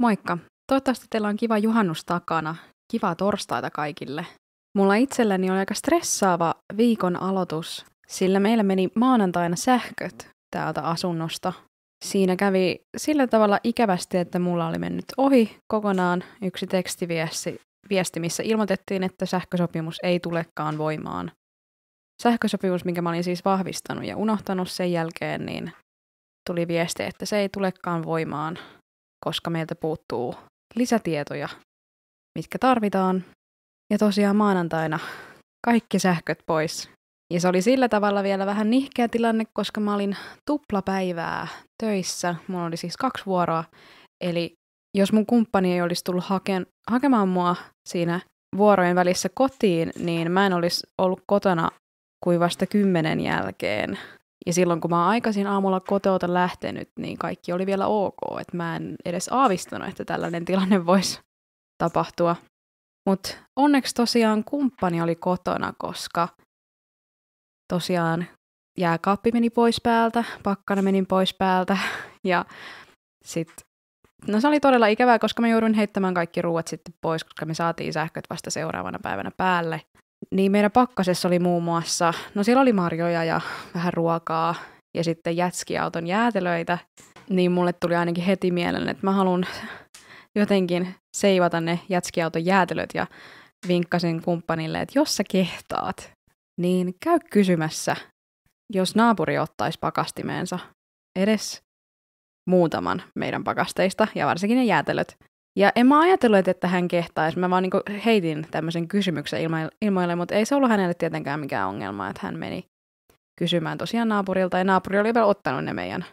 Moikka! Toivottavasti teillä on kiva juhannus takana. Kivaa torstaita kaikille. Mulla itselläni oli aika stressaava viikon aloitus, sillä meillä meni maanantaina sähköt täältä asunnosta. Siinä kävi sillä tavalla ikävästi, että mulla oli mennyt ohi kokonaan yksi tekstiviesti, viesti, missä ilmoitettiin, että sähkösopimus ei tulekaan voimaan. Sähkösopimus, minkä mä olin siis vahvistanut ja unohtanut sen jälkeen, niin tuli viesti, että se ei tulekaan voimaan – koska meiltä puuttuu lisätietoja, mitkä tarvitaan. Ja tosiaan maanantaina kaikki sähköt pois. Ja se oli sillä tavalla vielä vähän nihkeä tilanne, koska mä olin tuplapäivää töissä. Mulla oli siis kaksi vuoroa. Eli jos mun kumppani ei olisi tullut hake- hakemaan mua siinä vuorojen välissä kotiin, niin mä en olisi ollut kotona kuin vasta kymmenen jälkeen. Ja silloin, kun mä oon aikaisin aamulla kotoota lähtenyt, niin kaikki oli vielä ok. Että mä en edes aavistanut, että tällainen tilanne voisi tapahtua. Mutta onneksi tosiaan kumppani oli kotona, koska tosiaan jääkaappi meni pois päältä, pakkana meni pois päältä ja sitten No se oli todella ikävää, koska mä jouduin heittämään kaikki ruuat sitten pois, koska me saatiin sähköt vasta seuraavana päivänä päälle. Niin meidän pakkasessa oli muun muassa, no siellä oli marjoja ja vähän ruokaa ja sitten jätskiauton jäätelöitä, niin mulle tuli ainakin heti mieleen, että mä haluan jotenkin seivata ne jätskiauton jäätelöt ja vinkkasin kumppanille, että jos sä kehtaat, niin käy kysymässä, jos naapuri ottaisi pakastimeensa edes muutaman meidän pakasteista ja varsinkin ne jäätelöt, ja en mä ajatellut, että hän kehtaisi. Mä vaan niin heitin tämmöisen kysymyksen ilmoille, mutta ei se ollut hänelle tietenkään mikään ongelma, että hän meni kysymään tosiaan naapurilta. Ja naapuri oli vielä ottanut ne meidän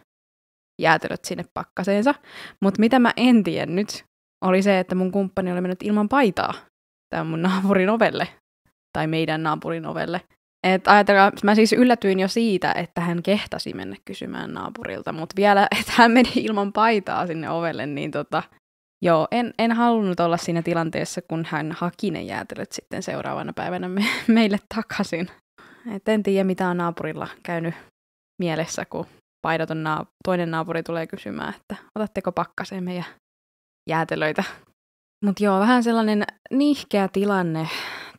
jäätelöt sinne pakkaseensa. Mutta mitä mä en tiennyt, oli se, että mun kumppani oli mennyt ilman paitaa tämän mun naapurin ovelle. Tai meidän naapurin ovelle. että ajatellaan, mä siis yllätyin jo siitä, että hän kehtasi mennä kysymään naapurilta, mutta vielä, että hän meni ilman paitaa sinne ovelle, niin tota, Joo, en, en halunnut olla siinä tilanteessa, kun hän haki ne jäätelöt sitten seuraavana päivänä me, meille takaisin. Et en tiedä, mitä on naapurilla käynyt mielessä, kun paidaton naap- toinen naapuri tulee kysymään, että otatteko pakkaseen meidän jäätelöitä. Mutta joo, vähän sellainen nihkeä tilanne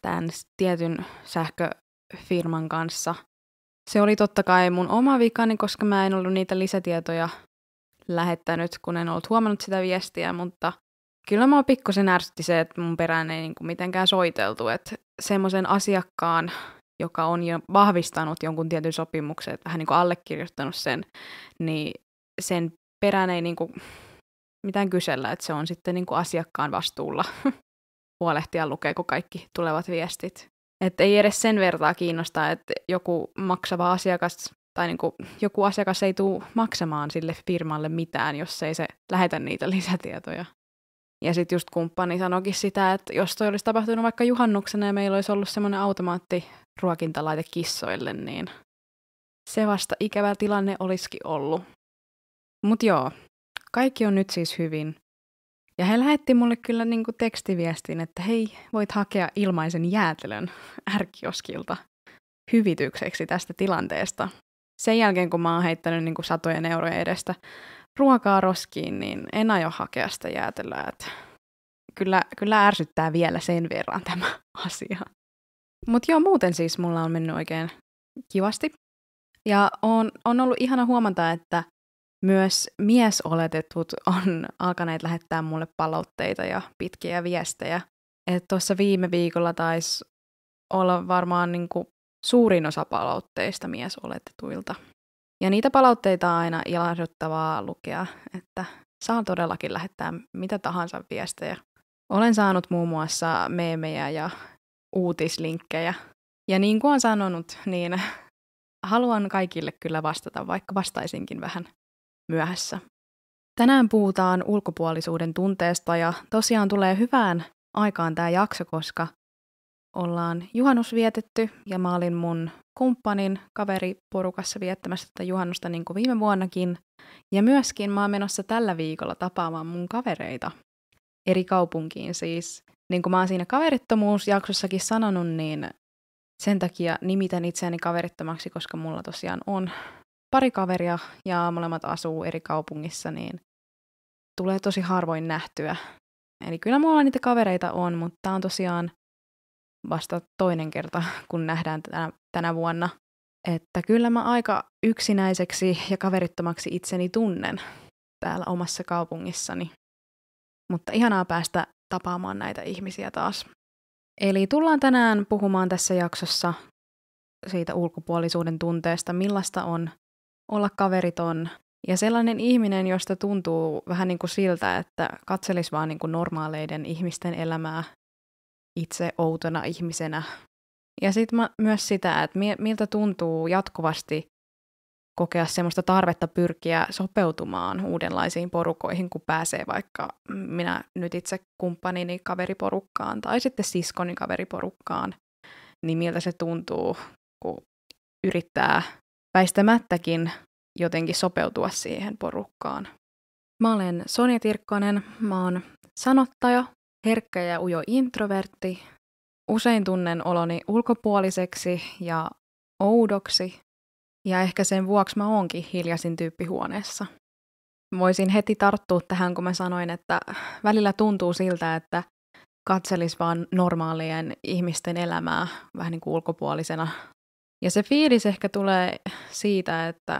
tämän tietyn sähköfirman kanssa. Se oli totta kai mun oma vikani, koska mä en ollut niitä lisätietoja lähettänyt, kun en ollut huomannut sitä viestiä, mutta kyllä mä pikkusen ärsytti se, että mun perään ei niinku mitenkään soiteltu, että semmoisen asiakkaan, joka on jo vahvistanut jonkun tietyn sopimuksen, että vähän niin kuin allekirjoittanut sen, niin sen perään ei niin kuin mitään kysellä, että se on sitten niin kuin asiakkaan vastuulla huolehtia lukeeko kaikki tulevat viestit. Että ei edes sen vertaa kiinnosta, että joku maksava asiakas tai niin kuin joku asiakas ei tule maksamaan sille firmalle mitään, jos ei se lähetä niitä lisätietoja. Ja sitten just kumppani sanoikin sitä, että jos toi olisi tapahtunut vaikka juhannuksena ja meillä olisi ollut semmoinen ruokintalaite kissoille, niin se vasta ikävä tilanne olisikin ollut. Mut joo, kaikki on nyt siis hyvin. Ja he lähetti mulle kyllä niinku tekstiviestin, että hei, voit hakea ilmaisen jäätelön ärkioskilta hyvitykseksi tästä tilanteesta sen jälkeen, kun mä oon heittänyt niin kuin satojen eurojen edestä ruokaa roskiin, niin en aio hakea sitä jäätelöä. Että kyllä, kyllä ärsyttää vielä sen verran tämä asia. Mutta joo, muuten siis mulla on mennyt oikein kivasti. Ja on, on ollut ihana huomata, että myös miesoletetut on alkaneet lähettää mulle palautteita ja pitkiä viestejä. Tuossa viime viikolla taisi olla varmaan niin kuin suurin osa palautteista miesoletetuilta. Ja niitä palautteita on aina ilahduttavaa lukea, että saa todellakin lähettää mitä tahansa viestejä. Olen saanut muun muassa meemejä ja uutislinkkejä. Ja niin kuin olen sanonut, niin haluan kaikille kyllä vastata, vaikka vastaisinkin vähän myöhässä. Tänään puhutaan ulkopuolisuuden tunteesta ja tosiaan tulee hyvään aikaan tämä jakso, koska ollaan juhannus vietetty ja mä olin mun kumppanin kaveriporukassa viettämässä tätä juhannusta niin kuin viime vuonnakin. Ja myöskin mä oon menossa tällä viikolla tapaamaan mun kavereita eri kaupunkiin siis. Niin kuin mä oon siinä kaverittomuusjaksossakin sanonut, niin sen takia nimitän itseäni kaverittomaksi, koska mulla tosiaan on pari kaveria ja molemmat asuu eri kaupungissa, niin tulee tosi harvoin nähtyä. Eli kyllä mulla niitä kavereita on, mutta on tosiaan vasta toinen kerta, kun nähdään tänä, tänä vuonna. Että kyllä mä aika yksinäiseksi ja kaverittomaksi itseni tunnen täällä omassa kaupungissani. Mutta ihanaa päästä tapaamaan näitä ihmisiä taas. Eli tullaan tänään puhumaan tässä jaksossa siitä ulkopuolisuuden tunteesta, millaista on olla kaveriton ja sellainen ihminen, josta tuntuu vähän niin kuin siltä, että katselisi vaan niin kuin normaaleiden ihmisten elämää itse outona ihmisenä. Ja sitten myös sitä, että miltä tuntuu jatkuvasti kokea semmoista tarvetta pyrkiä sopeutumaan uudenlaisiin porukoihin, kun pääsee vaikka minä nyt itse kumppanini kaveriporukkaan tai sitten siskoni kaveriporukkaan, niin miltä se tuntuu, kun yrittää väistämättäkin jotenkin sopeutua siihen porukkaan. Mä olen Sonja Tirkkonen, mä oon sanottaja, herkkä ja ujo introvertti. Usein tunnen oloni ulkopuoliseksi ja oudoksi, ja ehkä sen vuoksi mä oonkin hiljaisin tyyppi huoneessa. Voisin heti tarttua tähän, kun mä sanoin, että välillä tuntuu siltä, että katselis vaan normaalien ihmisten elämää vähän niin kuin ulkopuolisena. Ja se fiilis ehkä tulee siitä, että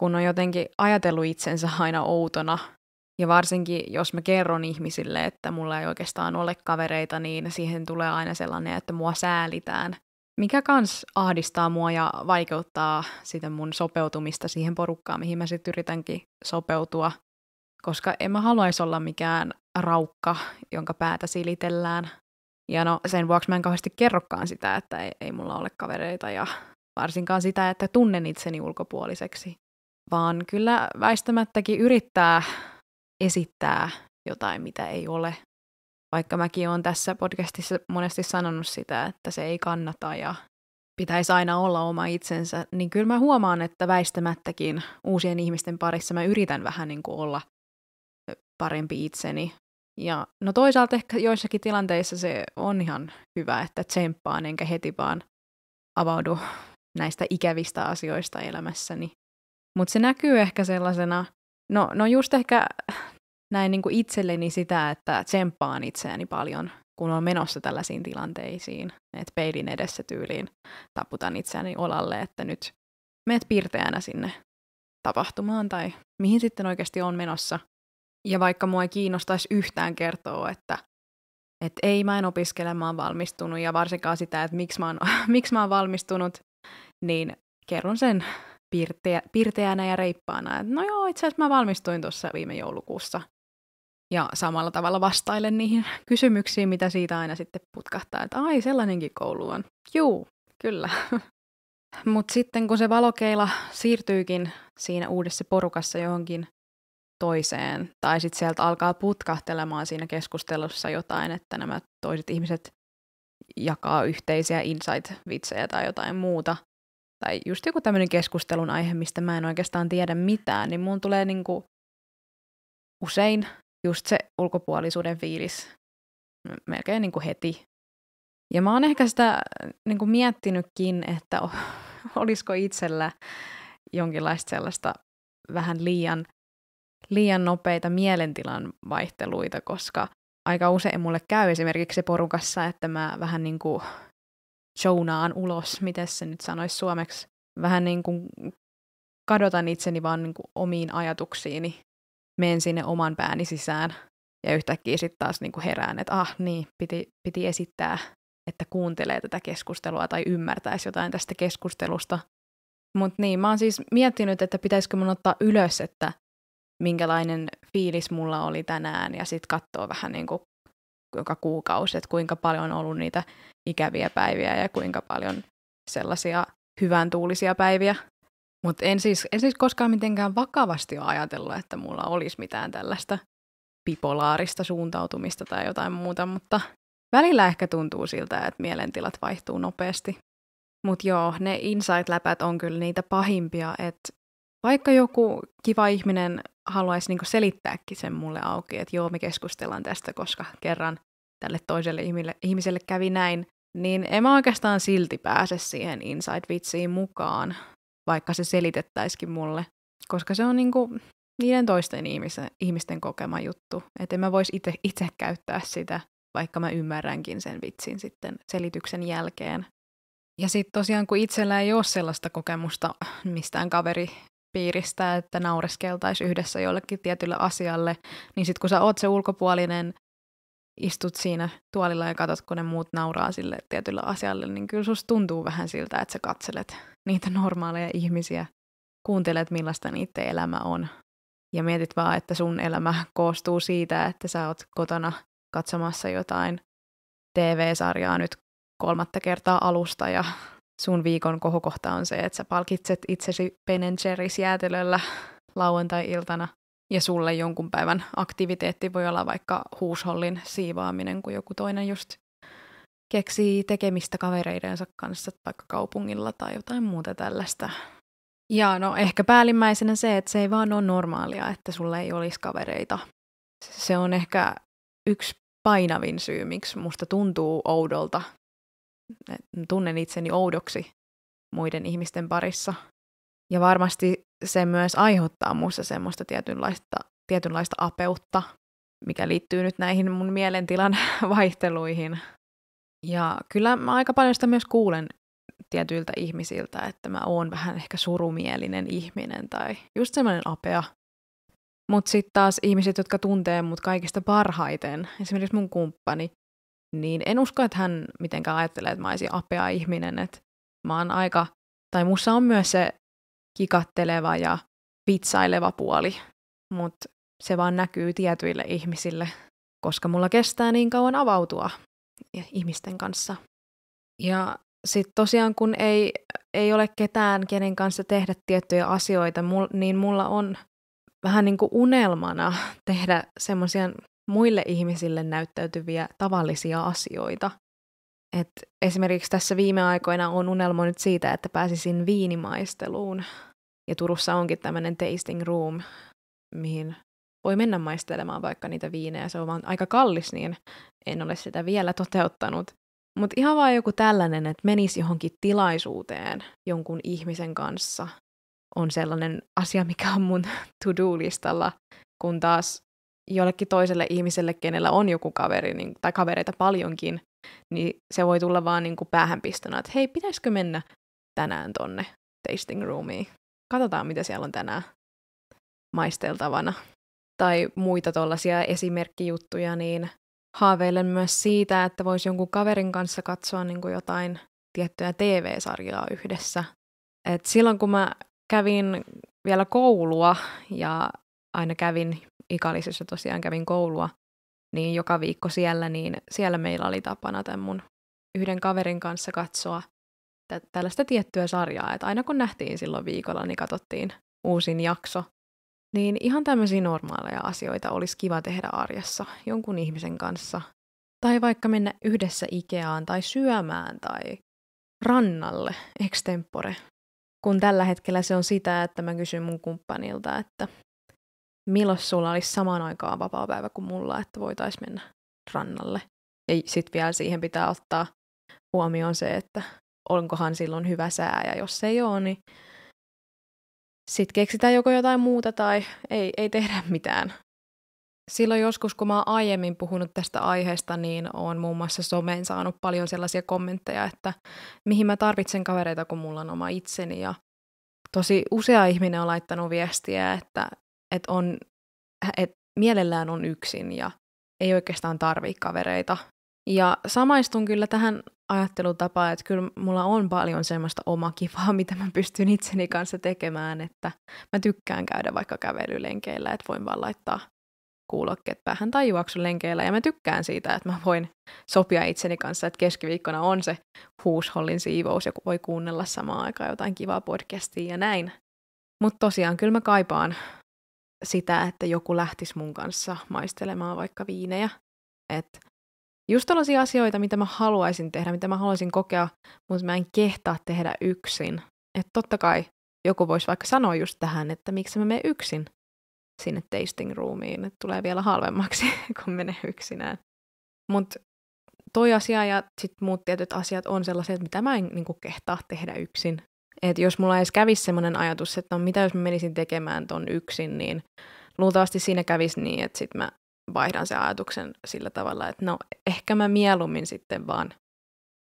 kun on jotenkin ajatellut itsensä aina outona ja varsinkin, jos mä kerron ihmisille, että mulla ei oikeastaan ole kavereita, niin siihen tulee aina sellainen, että mua säälitään, mikä kans ahdistaa mua ja vaikeuttaa sitä mun sopeutumista siihen porukkaan, mihin mä sitten yritänkin sopeutua, koska en mä haluaisi olla mikään raukka, jonka päätä silitellään. Ja no sen vuoksi mä en kauheasti kerrokaan sitä, että ei, ei mulla ole kavereita ja varsinkaan sitä, että tunnen itseni ulkopuoliseksi. Vaan kyllä väistämättäkin yrittää esittää jotain, mitä ei ole. Vaikka mäkin olen tässä podcastissa monesti sanonut sitä, että se ei kannata ja pitäisi aina olla oma itsensä, niin kyllä mä huomaan, että väistämättäkin uusien ihmisten parissa mä yritän vähän niin kuin olla parempi itseni. Ja no toisaalta ehkä joissakin tilanteissa se on ihan hyvä, että tsemppaan enkä heti vaan avaudu näistä ikävistä asioista elämässäni. Mutta se näkyy ehkä sellaisena No, no just ehkä näin niin kuin itselleni sitä, että tsemppaan itseäni paljon, kun on menossa tällaisiin tilanteisiin, että peilin edessä tyyliin taputan itseäni olalle, että nyt meet pirteänä sinne tapahtumaan tai mihin sitten oikeasti on menossa. Ja vaikka mua ei kiinnostaisi yhtään kertoa, että et ei mä en opiskele, mä oon valmistunut ja varsinkaan sitä, että miksi mä oon, miksi mä oon valmistunut, niin kerron sen pirteä, pirteänä ja reippaana, että no joo, itse asiassa mä valmistuin tuossa viime joulukuussa. Ja samalla tavalla vastailen niihin kysymyksiin, mitä siitä aina sitten putkahtaa, että ai sellainenkin koulu on. Juu, kyllä. Mutta sitten kun se valokeila siirtyykin siinä uudessa porukassa johonkin toiseen, tai sitten sieltä alkaa putkahtelemaan siinä keskustelussa jotain, että nämä toiset ihmiset jakaa yhteisiä insight-vitsejä tai jotain muuta, tai just joku tämmöinen keskustelun aihe, mistä mä en oikeastaan tiedä mitään, niin mun tulee niinku usein just se ulkopuolisuuden fiilis melkein niinku heti. Ja mä oon ehkä sitä äh, niinku miettinytkin, että olisiko itsellä jonkinlaista sellaista vähän liian, liian nopeita mielentilan vaihteluita, koska aika usein mulle käy esimerkiksi porukassa, että mä vähän niin kuin Joonaan ulos, miten se nyt sanoisi suomeksi, vähän niin kuin kadotan itseni vaan niin kuin omiin ajatuksiini, menen sinne oman pääni sisään ja yhtäkkiä sitten taas niin kuin herään, että ah niin, piti, piti esittää, että kuuntelee tätä keskustelua tai ymmärtäisi jotain tästä keskustelusta. Mutta niin, mä oon siis miettinyt, että pitäisikö mun ottaa ylös, että minkälainen fiilis mulla oli tänään ja sitten katsoa vähän niin kuin joka kuukausi, että kuinka paljon on ollut niitä ikäviä päiviä ja kuinka paljon sellaisia hyvän tuulisia päiviä. Mutta en siis, en siis koskaan mitenkään vakavasti ole ajatellut, että mulla olisi mitään tällaista bipolaarista suuntautumista tai jotain muuta, mutta välillä ehkä tuntuu siltä, että mielentilat vaihtuu nopeasti. Mutta joo, ne insight-läpät on kyllä niitä pahimpia, että vaikka joku kiva ihminen haluaisi niin selittääkin sen mulle auki, että joo, me keskustellaan tästä, koska kerran tälle toiselle ihmiselle, ihmiselle kävi näin, niin en mä oikeastaan silti pääse siihen inside-vitsiin mukaan, vaikka se selitettäisikin mulle, koska se on niin kuin niiden toisten ihmisten, ihmisten kokema juttu, että en mä voisi itse, itse käyttää sitä, vaikka mä ymmärränkin sen vitsin sitten selityksen jälkeen. Ja sitten tosiaan, kun itsellä ei ole sellaista kokemusta mistään kaveri, piiristä, että naureskeltaisiin yhdessä jollekin tietylle asialle, niin sitten kun sä oot se ulkopuolinen, istut siinä tuolilla ja katsot, kun ne muut nauraa sille tietylle asialle, niin kyllä susta tuntuu vähän siltä, että sä katselet niitä normaaleja ihmisiä, kuuntelet millaista niiden elämä on ja mietit vaan, että sun elämä koostuu siitä, että sä oot kotona katsomassa jotain TV-sarjaa nyt kolmatta kertaa alusta ja sun viikon kohokohta on se, että sä palkitset itsesi Ben Jerry's jäätelöllä lauantai-iltana. Ja sulle jonkun päivän aktiviteetti voi olla vaikka huushollin siivaaminen, kun joku toinen just keksii tekemistä kavereidensa kanssa vaikka kaupungilla tai jotain muuta tällaista. Ja no ehkä päällimmäisenä se, että se ei vaan ole normaalia, että sulle ei olisi kavereita. Se on ehkä yksi painavin syy, miksi musta tuntuu oudolta tunnen itseni oudoksi muiden ihmisten parissa. Ja varmasti se myös aiheuttaa muussa semmoista tietynlaista, tietynlaista apeutta, mikä liittyy nyt näihin mun mielentilan vaihteluihin. Ja kyllä mä aika paljon sitä myös kuulen tietyiltä ihmisiltä, että mä oon vähän ehkä surumielinen ihminen tai just semmoinen apea. Mutta sitten taas ihmiset, jotka tuntee mut kaikista parhaiten, esimerkiksi mun kumppani, niin en usko, että hän mitenkään ajattelee, että mä olisin apea ihminen, että mä oon aika, tai mussa on myös se kikatteleva ja vitsaileva puoli, mutta se vaan näkyy tietyille ihmisille, koska mulla kestää niin kauan avautua ihmisten kanssa. Ja sitten tosiaan, kun ei, ei ole ketään, kenen kanssa tehdä tiettyjä asioita, mul, niin mulla on vähän niin kuin unelmana tehdä semmoisia muille ihmisille näyttäytyviä tavallisia asioita. Et esimerkiksi tässä viime aikoina on unelmoinut siitä, että pääsisin viinimaisteluun. Ja Turussa onkin tämmöinen tasting room, mihin voi mennä maistelemaan vaikka niitä viinejä. Se on vaan aika kallis, niin en ole sitä vielä toteuttanut. Mutta ihan vaan joku tällainen, että menisi johonkin tilaisuuteen jonkun ihmisen kanssa, on sellainen asia, mikä on mun to-do-listalla, kun taas jollekin toiselle ihmiselle, kenellä on joku kaveri niin, tai kavereita paljonkin, niin se voi tulla vaan niin kuin päähänpistona, että hei, pitäisikö mennä tänään tonne tasting roomiin. Katsotaan, mitä siellä on tänään maisteltavana. Tai muita tuollaisia esimerkkijuttuja, niin haaveilen myös siitä, että voisi jonkun kaverin kanssa katsoa niin kuin jotain tiettyä TV-sarjaa yhdessä. Et silloin kun mä kävin vielä koulua ja aina kävin Ikalisessa tosiaan kävin koulua, niin joka viikko siellä, niin siellä meillä oli tapana tämän mun yhden kaverin kanssa katsoa tä- tällaista tiettyä sarjaa, että aina kun nähtiin silloin viikolla, niin katsottiin uusin jakso. Niin ihan tämmöisiä normaaleja asioita olisi kiva tehdä arjessa jonkun ihmisen kanssa. Tai vaikka mennä yhdessä Ikeaan tai syömään tai rannalle extempore. Kun tällä hetkellä se on sitä, että mä kysyn mun kumppanilta, että milloin sulla olisi samaan aikaan vapaa päivä kuin mulla, että voitaisiin mennä rannalle. Ja sitten vielä siihen pitää ottaa huomioon se, että onkohan silloin hyvä sää, ja jos ei ole, niin sitten keksitään joko jotain muuta tai ei, ei tehdä mitään. Silloin joskus, kun mä oon aiemmin puhunut tästä aiheesta, niin oon muun muassa someen saanut paljon sellaisia kommentteja, että mihin mä tarvitsen kavereita, kun mulla on oma itseni. Ja tosi usea ihminen on laittanut viestiä, että että et mielellään on yksin ja ei oikeastaan tarvii kavereita. Ja samaistun kyllä tähän ajattelutapaan, että kyllä mulla on paljon semmoista omakivaa, mitä mä pystyn itseni kanssa tekemään, että mä tykkään käydä vaikka kävelylenkeillä, että voin vaan laittaa kuulokkeet päähän tai juoksulenkeillä. Ja mä tykkään siitä, että mä voin sopia itseni kanssa, että keskiviikkona on se huushollin siivous ja voi kuunnella samaan aikaan jotain kivaa podcastia ja näin. Mutta tosiaan kyllä mä kaipaan sitä, että joku lähtisi mun kanssa maistelemaan vaikka viinejä. Että just tällaisia asioita, mitä mä haluaisin tehdä, mitä mä haluaisin kokea, mutta mä en kehtaa tehdä yksin. Että totta kai joku voisi vaikka sanoa just tähän, että miksi mä menen yksin sinne tasting roomiin, että tulee vielä halvemmaksi, kun menee yksinään. Mutta toi asia ja sitten muut tietyt asiat on että mitä mä en niinku kehtaa tehdä yksin, että jos mulla edes kävisi semmoinen ajatus, että no mitä jos mä menisin tekemään ton yksin, niin luultavasti siinä kävisi niin, että sit mä vaihdan sen ajatuksen sillä tavalla, että no ehkä mä mieluummin sitten vaan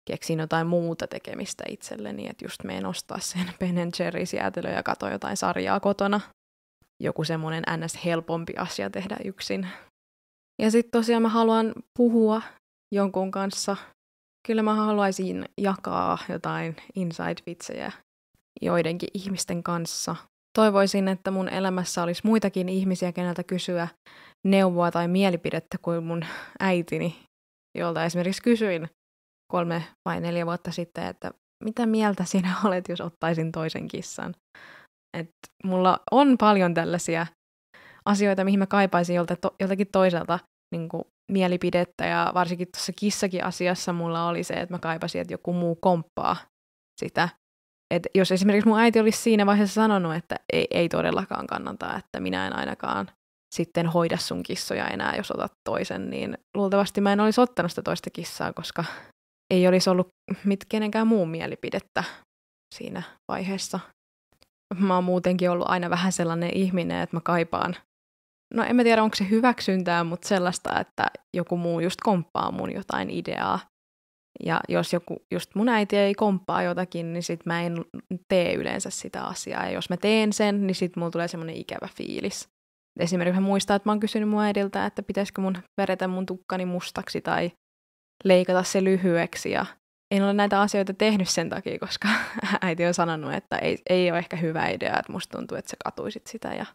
keksin jotain muuta tekemistä itselleni, että just meen ostaa sen Ben Jerry's jäätelö ja katso jotain sarjaa kotona. Joku semmoinen ns. helpompi asia tehdä yksin. Ja sitten tosiaan mä haluan puhua jonkun kanssa. Kyllä mä haluaisin jakaa jotain inside-vitsejä joidenkin ihmisten kanssa. Toivoisin, että mun elämässä olisi muitakin ihmisiä, keneltä kysyä neuvoa tai mielipidettä kuin mun äitini, jolta esimerkiksi kysyin kolme vai neljä vuotta sitten, että mitä mieltä sinä olet, jos ottaisin toisen kissan. Et mulla on paljon tällaisia asioita, mihin mä kaipaisin jolta to, joltakin toiselta niin kuin mielipidettä ja varsinkin tuossa kissakin asiassa mulla oli se, että mä kaipasin, että joku muu komppaa sitä et jos esimerkiksi mun äiti olisi siinä vaiheessa sanonut, että ei, ei todellakaan kannata, että minä en ainakaan sitten hoida sun kissoja enää, jos otat toisen, niin luultavasti mä en olisi ottanut sitä toista kissaa, koska ei olisi ollut mit kenenkään muun mielipidettä siinä vaiheessa. Mä oon muutenkin ollut aina vähän sellainen ihminen, että mä kaipaan, no en mä tiedä onko se hyväksyntää, mutta sellaista, että joku muu just komppaa mun jotain ideaa ja jos joku, just mun äiti ei komppaa jotakin, niin sit mä en tee yleensä sitä asiaa. Ja jos mä teen sen, niin sit mulla tulee semmoinen ikävä fiilis. Esimerkiksi mä muistan, että mä oon kysynyt mun äidiltä, että pitäisikö mun väretä mun tukkani mustaksi tai leikata se lyhyeksi. Ja en ole näitä asioita tehnyt sen takia, koska äiti on sanonut, että ei, ei ole ehkä hyvä idea, että musta tuntuu, että sä katuisit sitä ja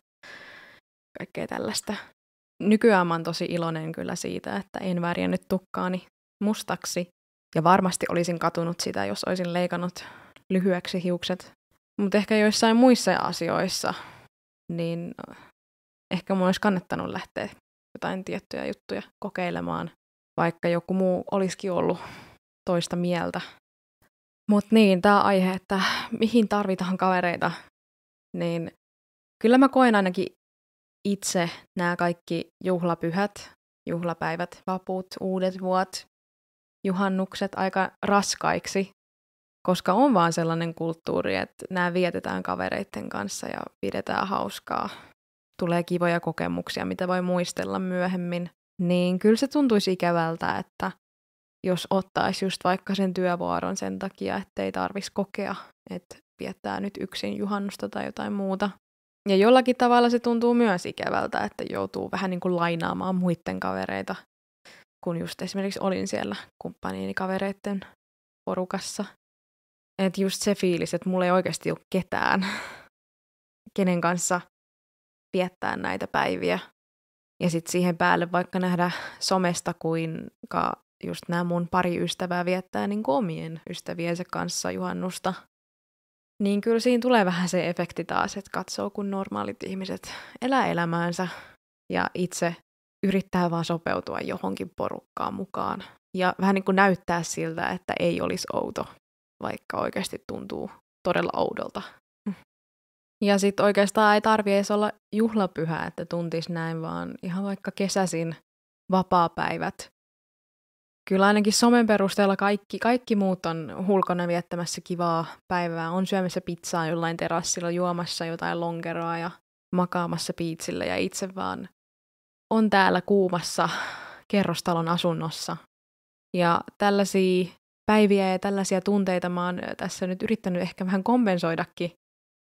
kaikkea tällaista. Nykyään mä oon tosi iloinen kyllä siitä, että en värjännyt tukkaani mustaksi, ja varmasti olisin katunut sitä, jos olisin leikannut lyhyeksi hiukset. Mutta ehkä joissain muissa asioissa, niin äh, ehkä mun olisi kannattanut lähteä jotain tiettyjä juttuja kokeilemaan, vaikka joku muu olisikin ollut toista mieltä. Mutta niin, tämä aihe, että mihin tarvitaan kavereita, niin kyllä mä koen ainakin itse nämä kaikki juhlapyhät, juhlapäivät, vaput, uudet vuot, juhannukset aika raskaiksi, koska on vaan sellainen kulttuuri, että nämä vietetään kavereiden kanssa ja pidetään hauskaa. Tulee kivoja kokemuksia, mitä voi muistella myöhemmin. Niin kyllä se tuntuisi ikävältä, että jos ottaisi just vaikka sen työvuoron sen takia, ettei tarvis kokea, että viettää nyt yksin juhannusta tai jotain muuta. Ja jollakin tavalla se tuntuu myös ikävältä, että joutuu vähän niin kuin lainaamaan muiden kavereita kun just esimerkiksi olin siellä kumppaniini kavereiden porukassa. Että just se fiilis, että mulla ei oikeasti ole ketään, kenen kanssa viettää näitä päiviä. Ja sitten siihen päälle vaikka nähdä somesta, kuinka just nämä mun pari ystävää viettää niin kuin omien ystäviensä kanssa juhannusta. Niin kyllä siinä tulee vähän se efekti taas, että katsoo kun normaalit ihmiset elää elämäänsä ja itse yrittää vaan sopeutua johonkin porukkaan mukaan. Ja vähän niin kuin näyttää siltä, että ei olisi outo, vaikka oikeasti tuntuu todella oudolta. Ja sitten oikeastaan ei tarvi edes olla juhlapyhä, että tuntis näin, vaan ihan vaikka kesäsin vapaapäivät. Kyllä ainakin somen perusteella kaikki, kaikki muut on hulkona viettämässä kivaa päivää. On syömässä pizzaa jollain terassilla, juomassa jotain lonkeroa ja makaamassa piitsillä ja itse vaan on täällä kuumassa kerrostalon asunnossa. Ja tällaisia päiviä ja tällaisia tunteita mä oon tässä nyt yrittänyt ehkä vähän kompensoidakin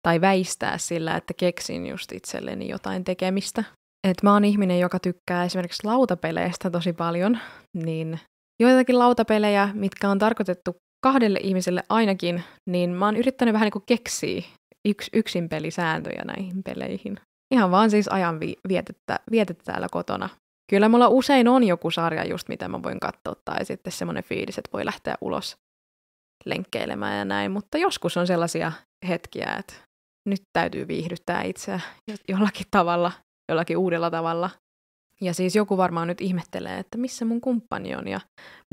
tai väistää sillä, että keksin just itselleni jotain tekemistä. Et mä oon ihminen, joka tykkää esimerkiksi lautapeleistä tosi paljon, niin joitakin lautapelejä, mitkä on tarkoitettu kahdelle ihmiselle ainakin, niin mä oon yrittänyt vähän niin kuin keksiä yks, yksin pelisääntöjä näihin peleihin. Ihan vaan siis ajan vi- vietettä, vietettä täällä kotona. Kyllä mulla usein on joku sarja just, mitä mä voin katsoa, tai sitten semmoinen fiilis, että voi lähteä ulos lenkkeilemään ja näin, mutta joskus on sellaisia hetkiä, että nyt täytyy viihdyttää itseä jollakin tavalla, jollakin uudella tavalla. Ja siis joku varmaan nyt ihmettelee, että missä mun kumppani on. Ja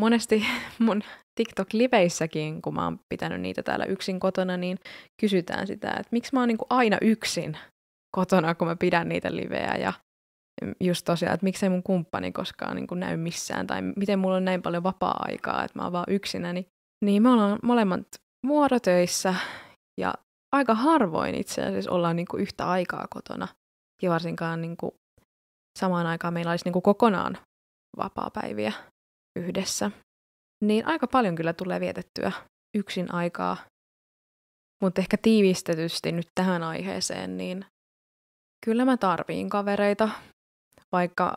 monesti mun TikTok-liveissäkin, kun mä oon pitänyt niitä täällä yksin kotona, niin kysytään sitä, että miksi mä oon niin aina yksin kotona, kun mä pidän niitä livejä ja just tosiaan, että miksei mun kumppani koskaan niin kuin näy missään tai miten mulla on näin paljon vapaa-aikaa, että mä oon vaan yksinäni. niin, niin me ollaan molemmat vuorotöissä ja aika harvoin itse asiassa ollaan niin kuin yhtä aikaa kotona ja varsinkaan niin kuin samaan aikaan meillä olisi niin kuin kokonaan vapaa-päiviä yhdessä. Niin aika paljon kyllä tulee vietettyä yksin aikaa, mutta ehkä tiivistetysti nyt tähän aiheeseen, niin kyllä mä tarviin kavereita, vaikka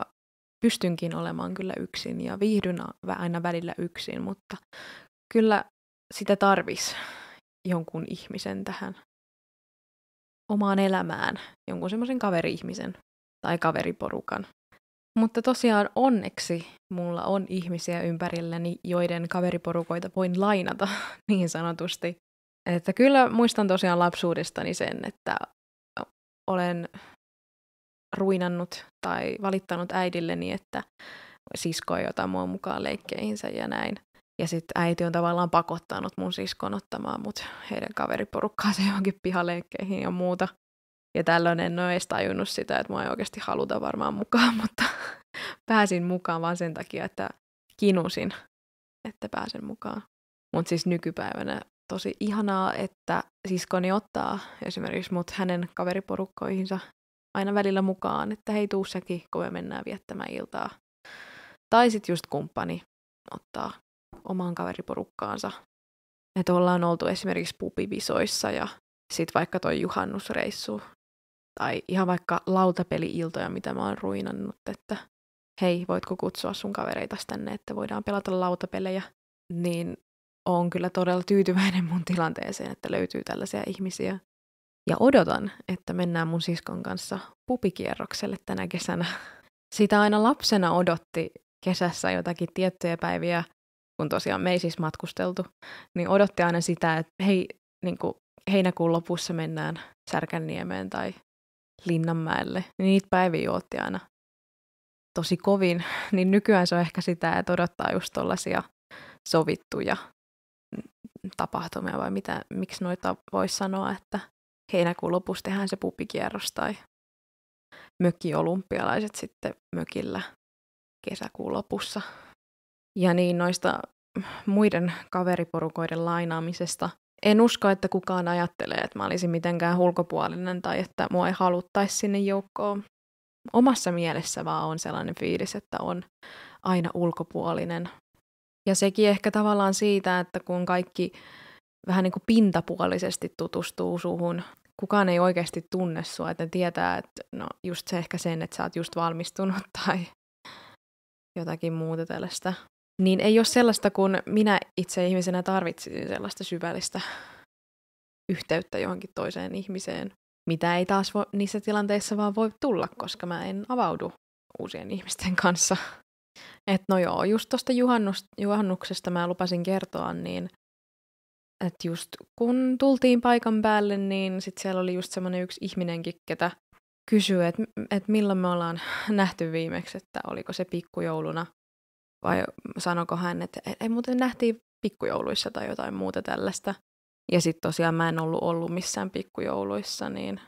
pystynkin olemaan kyllä yksin ja viihdyn aina välillä yksin, mutta kyllä sitä tarvis jonkun ihmisen tähän omaan elämään, jonkun semmoisen kaveri-ihmisen tai kaveriporukan. Mutta tosiaan onneksi mulla on ihmisiä ympärilläni, joiden kaveriporukoita voin lainata niin sanotusti. Että kyllä muistan tosiaan lapsuudestani sen, että olen ruinannut tai valittanut äidilleni, että sisko ei ota mua mukaan leikkeihinsä ja näin. Ja sitten äiti on tavallaan pakottanut mun siskon ottamaan mut heidän kaveriporukkaansa johonkin pihaleikkeihin ja muuta. Ja tällöin en ole edes tajunnut sitä, että mua ei oikeasti haluta varmaan mukaan, mutta pääsin mukaan vaan sen takia, että kinusin, että pääsen mukaan. Mutta siis nykypäivänä tosi ihanaa, että siskoni ottaa esimerkiksi mut hänen kaveriporukkoihinsa aina välillä mukaan, että hei tuu säkin, kun me mennään viettämään iltaa. Tai sitten just kumppani ottaa omaan kaveriporukkaansa. Että ollaan oltu esimerkiksi pupivisoissa ja sitten vaikka toi juhannusreissu tai ihan vaikka lautapeli-iltoja, mitä mä oon ruinannut, että hei, voitko kutsua sun kavereita tänne, että voidaan pelata lautapelejä, niin oon kyllä todella tyytyväinen mun tilanteeseen, että löytyy tällaisia ihmisiä, ja odotan, että mennään mun siskon kanssa pupikierrokselle tänä kesänä. Sitä aina lapsena odotti kesässä jotakin tiettyjä päiviä, kun tosiaan me ei siis matkusteltu, niin odotti aina sitä, että hei, niin kuin heinäkuun lopussa mennään Särkänniemeen tai Linnanmäelle. Niin niitä päiviä odotti aina tosi kovin, niin nykyään se on ehkä sitä, että odottaa just tollaisia sovittuja tapahtumia vai mitä, miksi noita voisi sanoa, että heinäkuun lopussa tehdään se pupikierros tai mökkiolumpialaiset sitten mökillä kesäkuun lopussa. Ja niin noista muiden kaveriporukoiden lainaamisesta. En usko, että kukaan ajattelee, että mä olisin mitenkään ulkopuolinen tai että mua ei haluttaisi sinne joukkoon. Omassa mielessä vaan on sellainen fiilis, että on aina ulkopuolinen. Ja sekin ehkä tavallaan siitä, että kun kaikki vähän niin kuin pintapuolisesti tutustuu suhun. Kukaan ei oikeasti tunne sua, että tietää, että no just se ehkä sen, että sä oot just valmistunut tai jotakin muuta tällaista. Niin ei ole sellaista, kun minä itse ihmisenä tarvitsisin sellaista syvällistä yhteyttä johonkin toiseen ihmiseen, mitä ei taas vo, niissä tilanteissa vaan voi tulla, koska mä en avaudu uusien ihmisten kanssa. Et no joo, just tuosta juhannuksesta mä lupasin kertoa, niin että just kun tultiin paikan päälle, niin sit siellä oli just semmoinen yksi ihminenkin, ketä kysyi, että et milloin me ollaan nähty viimeksi, että oliko se pikkujouluna vai sanoko hän, että e-, ei muuten nähtiin pikkujouluissa tai jotain muuta tällaista. Ja sitten tosiaan mä en ollut ollut missään pikkujouluissa, niin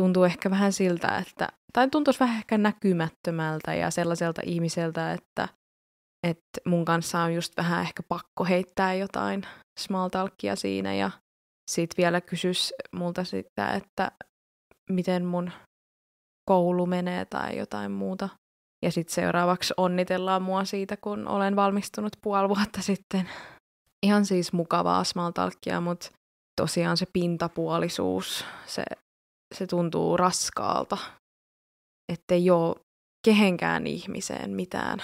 tuntuu ehkä vähän siltä, että, tai tuntuisi vähän ehkä näkymättömältä ja sellaiselta ihmiseltä, että, että mun kanssa on just vähän ehkä pakko heittää jotain talkia siinä ja sitten vielä kysys multa sitä, että miten mun koulu menee tai jotain muuta. Ja sitten seuraavaksi onnitellaan mua siitä, kun olen valmistunut puoli vuotta sitten. Ihan siis mukavaa smalltalkia, mutta tosiaan se pintapuolisuus, se, se tuntuu raskaalta. Ettei ole kehenkään ihmiseen mitään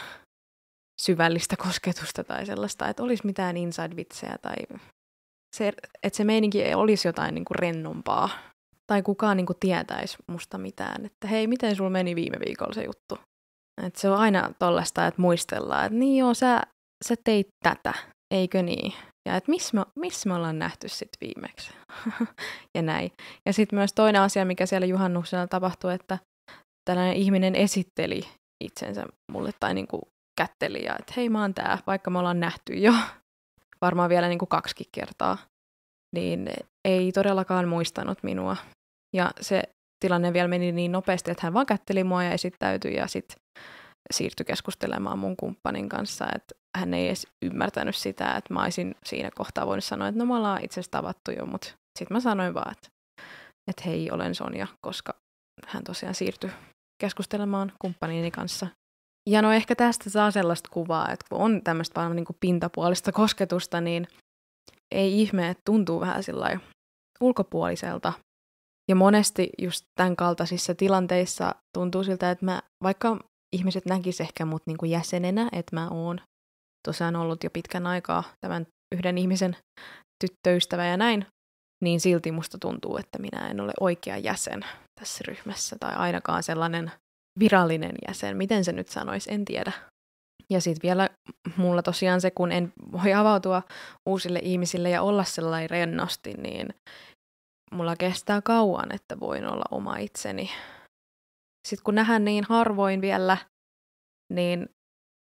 syvällistä kosketusta tai sellaista, että olisi mitään inside-vitsejä tai se, että se meininki olisi jotain niin kuin rennompaa tai kukaan niin kuin tietäisi musta mitään, että hei, miten sulla meni viime viikolla se juttu. Että se on aina tollaista, että muistellaan, että niin joo, sä, sä teit tätä, eikö niin? Ja että missä me, miss me ollaan nähty sitten viimeksi. ja näin. Ja sitten myös toinen asia, mikä siellä juhannuksella tapahtui, että tällainen ihminen esitteli itsensä mulle tai niin kuin kätteli ja että hei mä oon tää, vaikka me ollaan nähty jo varmaan vielä niin kuin kaksikin kertaa, niin ei todellakaan muistanut minua. Ja se tilanne vielä meni niin nopeasti, että hän vaan kätteli mua ja esittäytyi ja sitten siirtyi keskustelemaan mun kumppanin kanssa, että hän ei edes ymmärtänyt sitä, että mä olisin siinä kohtaa voinut sanoa, että no me ollaan itse asiassa tavattu jo, mutta sitten mä sanoin vaan, että, että hei, olen Sonja, koska hän tosiaan siirtyi keskustelemaan kumppanini kanssa ja no ehkä tästä saa sellaista kuvaa, että kun on tämmöistä vaan niin pintapuolista kosketusta, niin ei ihme, että tuntuu vähän sillä ulkopuoliselta. Ja monesti just tämän kaltaisissa tilanteissa tuntuu siltä, että mä, vaikka ihmiset näkis ehkä mut niin jäsenenä, että mä oon tosiaan ollut jo pitkän aikaa tämän yhden ihmisen tyttöystävä ja näin, niin silti musta tuntuu, että minä en ole oikea jäsen tässä ryhmässä tai ainakaan sellainen virallinen jäsen, miten se nyt sanoisi, en tiedä. Ja sitten vielä mulla tosiaan se, kun en voi avautua uusille ihmisille ja olla sellainen rennosti, niin mulla kestää kauan, että voin olla oma itseni. Sitten kun nähdään niin harvoin vielä, niin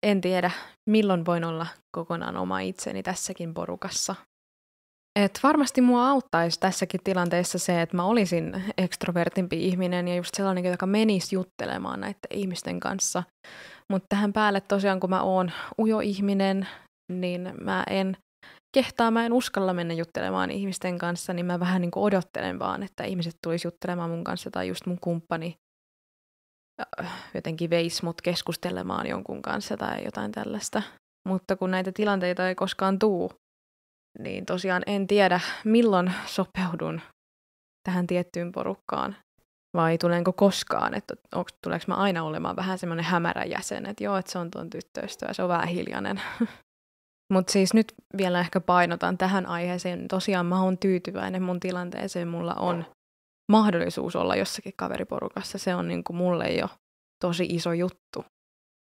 en tiedä, milloin voin olla kokonaan oma itseni tässäkin porukassa. Et varmasti mua auttaisi tässäkin tilanteessa se, että mä olisin ekstrovertimpi ihminen ja just sellainen, joka menisi juttelemaan näiden ihmisten kanssa. Mutta tähän päälle tosiaan, kun mä oon ujo ihminen, niin mä en kehtaa, mä en uskalla mennä juttelemaan ihmisten kanssa, niin mä vähän niin odottelen vaan, että ihmiset tulisi juttelemaan mun kanssa tai just mun kumppani äh, jotenkin veisi mut keskustelemaan jonkun kanssa tai jotain tällaista. Mutta kun näitä tilanteita ei koskaan tuu, niin tosiaan en tiedä, milloin sopeudun tähän tiettyyn porukkaan vai tulenko koskaan, että tuleeko mä aina olemaan vähän semmoinen hämärä jäsen, että joo, että se on tuon tyttöistä ja se on vähän hiljainen. Mutta siis nyt vielä ehkä painotan tähän aiheeseen, tosiaan mä oon tyytyväinen mun tilanteeseen, mulla on mahdollisuus olla jossakin kaveriporukassa, se on niinku mulle jo tosi iso juttu.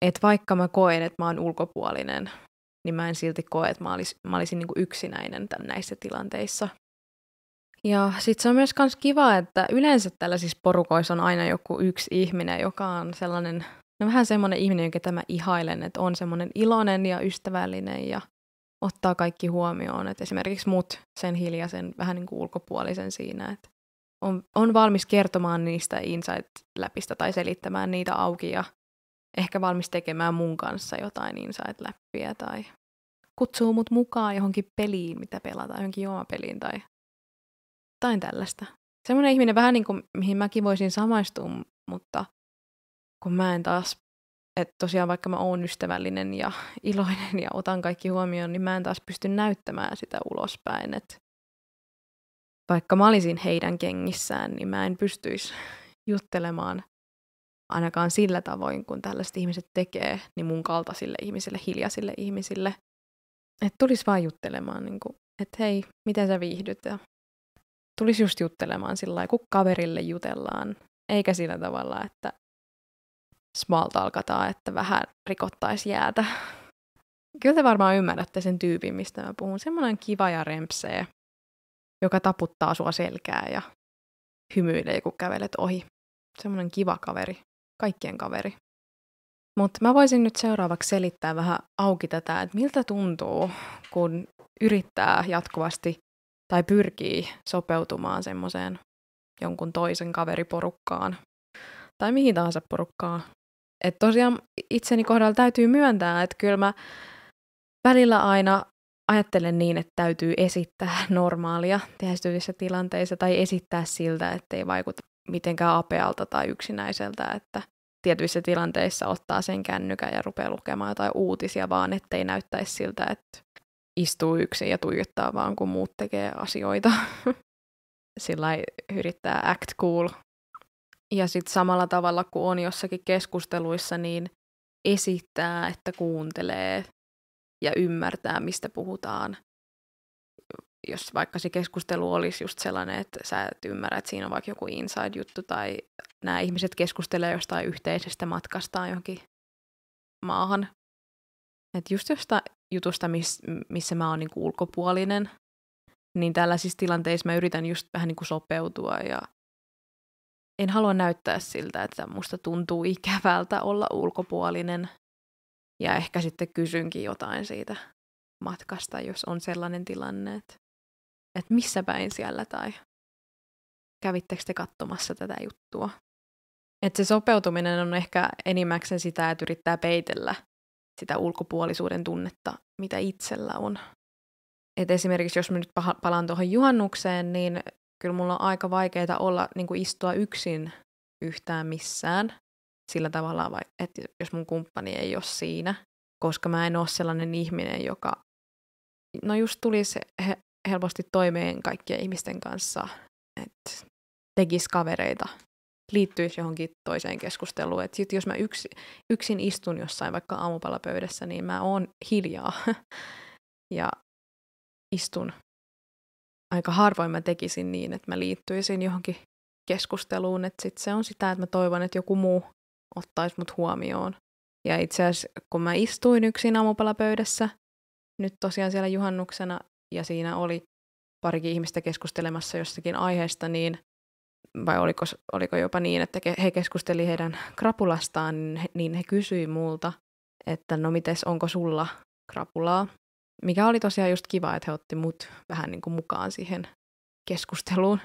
Että vaikka mä koen, että mä oon ulkopuolinen niin mä en silti koe, että mä, olis, mä olisin niin kuin yksinäinen tämän näissä tilanteissa. Ja sitten se on myös kans kiva, että yleensä tällaisissa porukoissa on aina joku yksi ihminen, joka on sellainen, no vähän semmoinen ihminen, jonka tämä ihailen, että on semmoinen iloinen ja ystävällinen ja ottaa kaikki huomioon. että esimerkiksi mut sen hiljaisen, vähän niin kuin ulkopuolisen siinä, että on, on valmis kertomaan niistä insight-läpistä tai selittämään niitä auki ja ehkä valmis tekemään mun kanssa jotain insight-läppiä tai kutsuu mut mukaan johonkin peliin, mitä pelataan, johonkin juomapeliin tai jotain tällaista. Semmoinen ihminen vähän niin kuin, mihin mäkin voisin samaistua, mutta kun mä en taas, että tosiaan vaikka mä oon ystävällinen ja iloinen ja otan kaikki huomioon, niin mä en taas pysty näyttämään sitä ulospäin, että vaikka mä olisin heidän kengissään, niin mä en pystyisi juttelemaan ainakaan sillä tavoin, kun tällaiset ihmiset tekee, niin mun kaltaisille ihmisille, hiljaisille ihmisille että tulisi vaan juttelemaan, niin kuin, että hei, miten sä viihdyt ja tulisi just juttelemaan sillä lailla, kun kaverille jutellaan, eikä sillä tavalla, että smaltalkataan, että vähän rikottaisi jäätä. Kyllä te varmaan ymmärrätte sen tyypin, mistä mä puhun. Semmoinen kiva ja rempsee, joka taputtaa sua selkää ja hymyilee, kun kävelet ohi. Semmoinen kiva kaveri, kaikkien kaveri. Mutta mä voisin nyt seuraavaksi selittää vähän auki tätä, että miltä tuntuu, kun yrittää jatkuvasti tai pyrkii sopeutumaan semmoiseen jonkun toisen kaveriporukkaan tai mihin tahansa porukkaan. Että tosiaan itseni kohdalla täytyy myöntää, että kyllä mä välillä aina ajattelen niin, että täytyy esittää normaalia tehästyvissä tilanteissa tai esittää siltä, ettei vaikuta mitenkään apealta tai yksinäiseltä, että tietyissä tilanteissa ottaa sen kännykän ja rupeaa lukemaan jotain uutisia, vaan ettei näyttäisi siltä, että istuu yksin ja tuijottaa vaan, kun muut tekee asioita. Sillä yrittää act cool. Ja sitten samalla tavalla kuin on jossakin keskusteluissa, niin esittää, että kuuntelee ja ymmärtää, mistä puhutaan, jos vaikka se keskustelu olisi just sellainen, että sä et ymmärrä, että siinä on vaikka joku inside-juttu tai nämä ihmiset keskustelevat jostain yhteisestä matkastaan johonkin maahan. Että just jostain jutusta, miss, missä mä oon niinku ulkopuolinen, niin tällaisissa tilanteissa mä yritän just vähän niinku sopeutua ja en halua näyttää siltä, että musta tuntuu ikävältä olla ulkopuolinen. Ja ehkä sitten kysynkin jotain siitä matkasta, jos on sellainen tilanne, että että missä päin siellä tai kävittekö te katsomassa tätä juttua. Et se sopeutuminen on ehkä enimmäkseen sitä, että yrittää peitellä sitä ulkopuolisuuden tunnetta, mitä itsellä on. Et esimerkiksi jos mä nyt palaan tuohon juhannukseen, niin kyllä mulla on aika vaikeaa olla niin kuin istua yksin yhtään missään sillä tavalla, että jos mun kumppani ei ole siinä, koska mä en ole sellainen ihminen, joka no just tuli se helposti toimeen kaikkien ihmisten kanssa, että tekisi kavereita, liittyisi johonkin toiseen keskusteluun. Et sit jos mä yks, yksin istun jossain vaikka aamupalapöydässä, niin mä oon hiljaa ja istun. Aika harvoin mä tekisin niin, että mä liittyisin johonkin keskusteluun. Et sit se on sitä, että mä toivon, että joku muu ottaisi mut huomioon. Ja itse asiassa kun mä istuin yksin aamupalapöydässä, nyt tosiaan siellä juhannuksena, ja siinä oli parikin ihmistä keskustelemassa jostakin aiheesta, niin vai oliko, oliko jopa niin, että he keskusteli heidän krapulastaan, niin, niin he kysyi multa, että no mites, onko sulla krapulaa? Mikä oli tosiaan just kiva, että he otti mut vähän niin kuin mukaan siihen keskusteluun.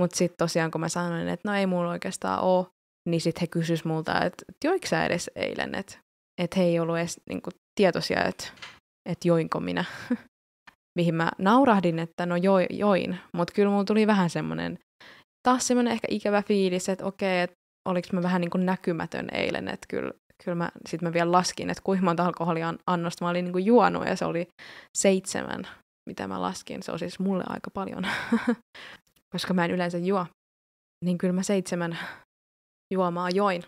Mutta sitten tosiaan, kun mä sanoin, että no ei mulla oikeastaan ole, niin sitten he kysyis multa, että joiko sä edes eilen, että et he ei ollut edes niin kuin, tietoisia, että et joinko minä. mihin mä naurahdin, että no jo, join, mutta kyllä mulla tuli vähän semmoinen, taas semmoinen ehkä ikävä fiilis, että okei, että oliko mä vähän niin kuin näkymätön eilen, että kyllä, kyllä mä, sit mä vielä laskin, että kuinka monta alkoholia annosta mä olin niin kuin juonut, ja se oli seitsemän, mitä mä laskin, se on siis mulle aika paljon, koska mä en yleensä juo, niin kyllä mä seitsemän juomaa join.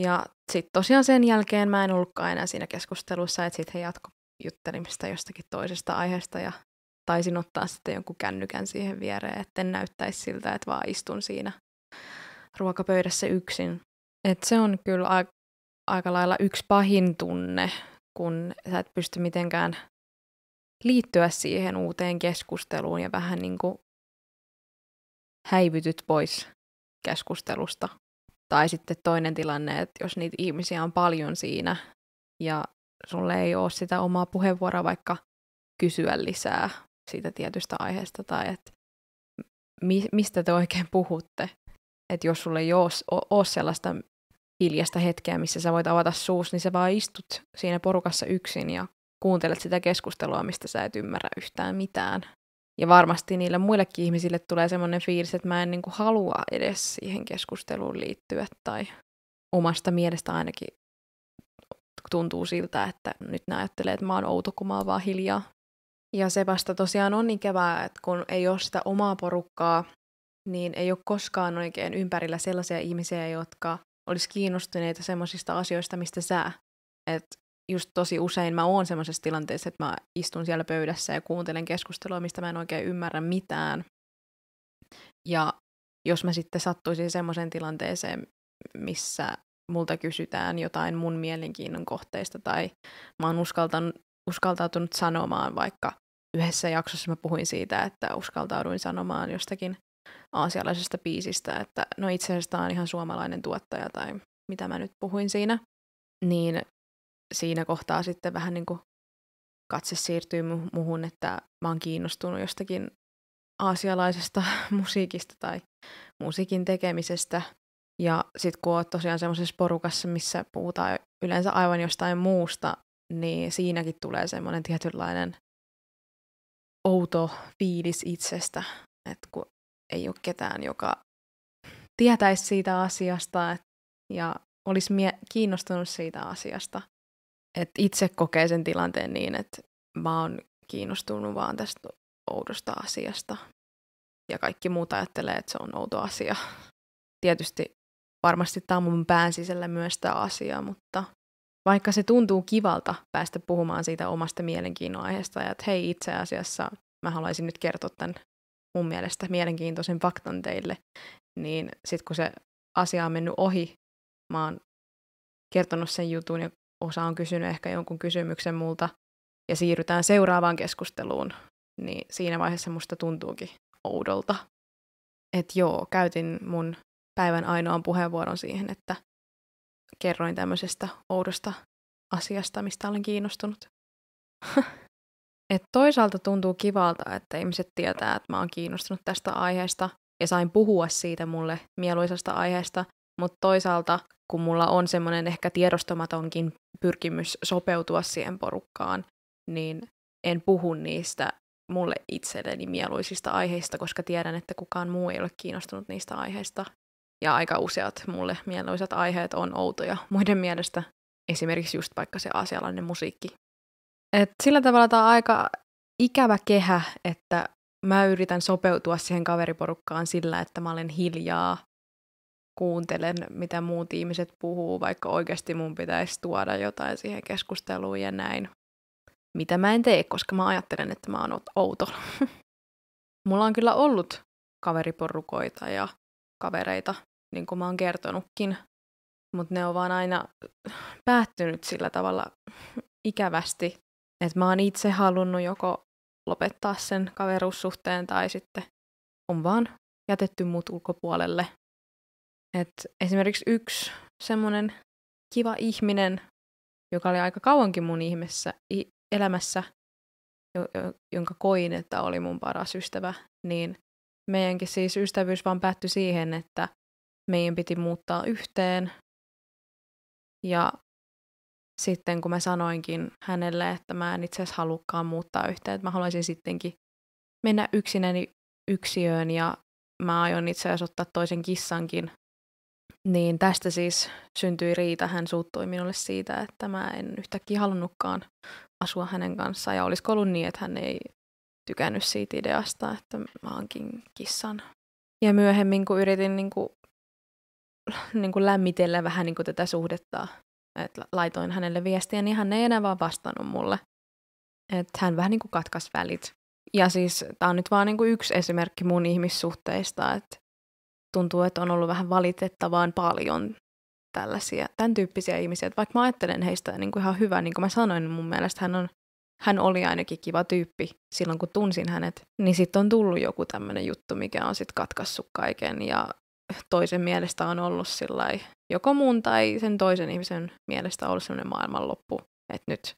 Ja sitten tosiaan sen jälkeen mä en ollutkaan enää siinä keskustelussa, että sitten he jatko juttelimista jostakin toisesta aiheesta ja taisin ottaa sitten jonkun kännykän siihen viereen, etten näyttäisi siltä, että vaan istun siinä ruokapöydässä yksin. Et se on kyllä a- aika lailla yksi pahin tunne, kun sä et pysty mitenkään liittyä siihen uuteen keskusteluun ja vähän niin kuin häivytyt pois keskustelusta. Tai sitten toinen tilanne, että jos niitä ihmisiä on paljon siinä ja sulle ei ole sitä omaa puheenvuoroa vaikka kysyä lisää siitä tietystä aiheesta tai että mi- mistä te oikein puhutte. Että jos sulle ei ole, ole sellaista hiljasta hetkeä, missä sä voit avata suus, niin sä vaan istut siinä porukassa yksin ja kuuntelet sitä keskustelua, mistä sä et ymmärrä yhtään mitään. Ja varmasti niille muillekin ihmisille tulee semmoinen fiilis, että mä en niin kuin halua edes siihen keskusteluun liittyä tai omasta mielestä ainakin tuntuu siltä, että nyt ne ajattelee, että mä oon outo, kun mä oon vaan hiljaa. Ja se vasta tosiaan on ikävää, niin että kun ei ole sitä omaa porukkaa, niin ei ole koskaan oikein ympärillä sellaisia ihmisiä, jotka olisi kiinnostuneita semmoisista asioista, mistä sä. Että just tosi usein mä oon semmoisessa tilanteessa, että mä istun siellä pöydässä ja kuuntelen keskustelua, mistä mä en oikein ymmärrä mitään. Ja jos mä sitten sattuisin semmoiseen tilanteeseen, missä multa kysytään jotain mun mielenkiinnon kohteista tai mä oon uskaltautunut sanomaan, vaikka yhdessä jaksossa mä puhuin siitä, että uskaltauduin sanomaan jostakin aasialaisesta biisistä, että no itse asiassa tämä on ihan suomalainen tuottaja tai mitä mä nyt puhuin siinä, niin siinä kohtaa sitten vähän niin kuin katse siirtyy mu- muhun, että mä oon kiinnostunut jostakin aasialaisesta musiikista tai musiikin tekemisestä ja sitten kun oot tosiaan semmoisessa porukassa, missä puhutaan yleensä aivan jostain muusta, niin siinäkin tulee semmoinen tietynlainen outo fiilis itsestä, että kun ei ole ketään, joka tietäisi siitä asiasta et, ja olisi mie- kiinnostunut siitä asiasta. Et itse kokee sen tilanteen niin, että mä oon kiinnostunut vaan tästä oudosta asiasta. Ja kaikki muut ajattelee, että se on outo asia. Tietysti varmasti tämä on mun pään sisällä myös tämä asia, mutta vaikka se tuntuu kivalta päästä puhumaan siitä omasta mielenkiinnon aiheesta ja että hei itse asiassa mä haluaisin nyt kertoa tämän mun mielestä mielenkiintoisen faktan teille, niin sitten kun se asia on mennyt ohi, mä oon kertonut sen jutun ja osa on kysynyt ehkä jonkun kysymyksen multa ja siirrytään seuraavaan keskusteluun, niin siinä vaiheessa musta tuntuukin oudolta. Että joo, käytin mun päivän ainoan puheenvuoron siihen, että kerroin tämmöisestä oudosta asiasta, mistä olen kiinnostunut. Et toisaalta tuntuu kivalta, että ihmiset tietää, että mä oon kiinnostunut tästä aiheesta ja sain puhua siitä mulle mieluisasta aiheesta, mutta toisaalta kun mulla on semmoinen ehkä tiedostamatonkin pyrkimys sopeutua siihen porukkaan, niin en puhu niistä mulle itselleni mieluisista aiheista, koska tiedän, että kukaan muu ei ole kiinnostunut niistä aiheista ja aika useat mulle mieluisat aiheet on outoja muiden mielestä, esimerkiksi just vaikka se aasialainen musiikki. Et sillä tavalla tämä on aika ikävä kehä, että mä yritän sopeutua siihen kaveriporukkaan sillä, että mä olen hiljaa, kuuntelen, mitä muut ihmiset puhuu, vaikka oikeasti mun pitäisi tuoda jotain siihen keskusteluun ja näin. Mitä mä en tee, koska mä ajattelen, että mä oon outo. Mulla on kyllä ollut kaveriporukoita ja kavereita, niin kuin mä oon kertonutkin, mutta ne on vaan aina päättynyt sillä tavalla ikävästi, että mä oon itse halunnut joko lopettaa sen kaverussuhteen tai sitten on vaan jätetty muut ulkopuolelle. Et esimerkiksi yksi semmoinen kiva ihminen, joka oli aika kauankin mun ihmessä, elämässä, jonka koin, että oli mun paras ystävä, niin meidänkin siis ystävyys vaan päättyi siihen, että meidän piti muuttaa yhteen. Ja sitten kun mä sanoinkin hänelle, että mä en itse asiassa halukkaan muuttaa yhteen, että mä haluaisin sittenkin mennä yksinäni yksiöön ja mä aion itse asiassa ottaa toisen kissankin. Niin tästä siis syntyi riita. Hän suuttui minulle siitä, että mä en yhtäkkiä halunnutkaan asua hänen kanssaan. Ja olisiko ollut niin, että hän ei tykännyt siitä ideasta, että mä oonkin kissan. Ja myöhemmin, kun yritin niin kuin niin kuin lämmitellä vähän niin kuin tätä suhdetta. Et laitoin hänelle viestiä, niin hän ei enää vaan vastannut mulle. Et hän vähän niin kuin katkas välit. Ja siis tämä on nyt vaan niin kuin yksi esimerkki mun ihmissuhteista, että tuntuu, että on ollut vähän valitettavaan paljon tällaisia, tämän tyyppisiä ihmisiä. Et vaikka mä ajattelen heistä niin kuin ihan hyvää, niin kuin mä sanoin, niin mun mielestä hän, on, hän oli ainakin kiva tyyppi silloin, kun tunsin hänet. Niin sitten on tullut joku tämmöinen juttu, mikä on sitten katkassut kaiken ja toisen mielestä on ollut sillai, joko mun tai sen toisen ihmisen mielestä ollut sellainen maailmanloppu, että nyt,